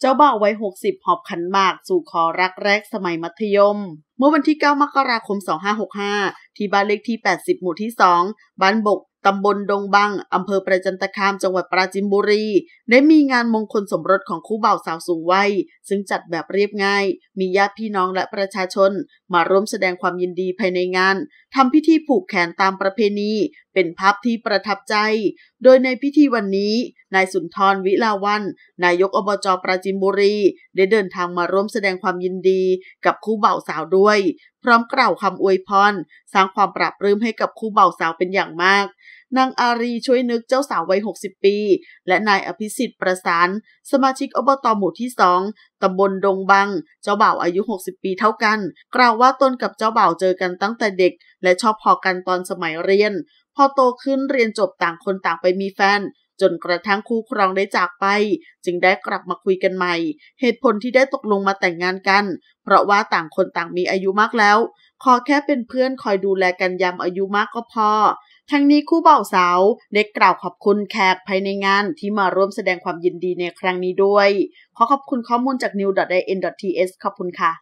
เจ้าบ่าววัย60 หอบขันมาก สู่ขอรักแรกสมัยมัธยม เมื่อวันที่ 9 มกราคม 2565 ที่บ้านเลขที่ 80 หมู่ที่ 2 บ้านบก ตำบลดงบังอำเภอประจันตคาม จังหวัดปราจินบุรี ได้มีงานมงคลสมรสของคู่บ่าวสาวสูงวัย ซึ่งจัดแบบเรียบง่าย มีญาติพี่น้องและประชาชนมาร่วมแสดงความยินดีภายในงาน ทำพิธีผูกแขนตามประเพณีเป็นภาพที่ประทับใจ โดยในพิธีวันนี้ นายสุนทรวิลาวันนายกอบจปราจินบุรี ได้เดินทางมาร่วมแสดงความยินดีกับคู่บ่าวสาวด้วย พร้อมกล่าวคำอวยพรสร้างความปราบรื้มให้กับคู่บ่าวสาวเป็นอย่างมากนางอารีช่วยนึกเจ้าสาววัย 60 ปี และนายอภิสิทธิ์ประสาน สมาชิกอบตอหมู่ที่สองตำบลดงบัง เจ้าบ่าวอายุ 60 ปีเท่ากัน กล่าวว่าตนกับเจ้าบ่าวเจอกันตั้งแต่เด็กและชอบพอกันตอนสมัยเรียน พอโตขึ้นเรียนจบต่างคนต่างไปมีแฟนจนกระทั่งคู่ครองได้จากไป จึงได้กลับมาคุยกันใหม่ เหตุผลที่ได้ตกลงมาแต่งงานกันเพราะว่าต่างคนต่างมีอายุมากแล้ว ขอแค่เป็นเพื่อนคอยดูแลกันยามอายุมากก็พอทั้งนี้คู่เบ่าวสาวได้กล่าวขอบคุณแขกภายในงานที่มาร่วมแสดงความยินดีในครั้งนี้ด้วย ขอขอบคุณข้อมูลจาก new.in.ts ขอบคุณค่ะ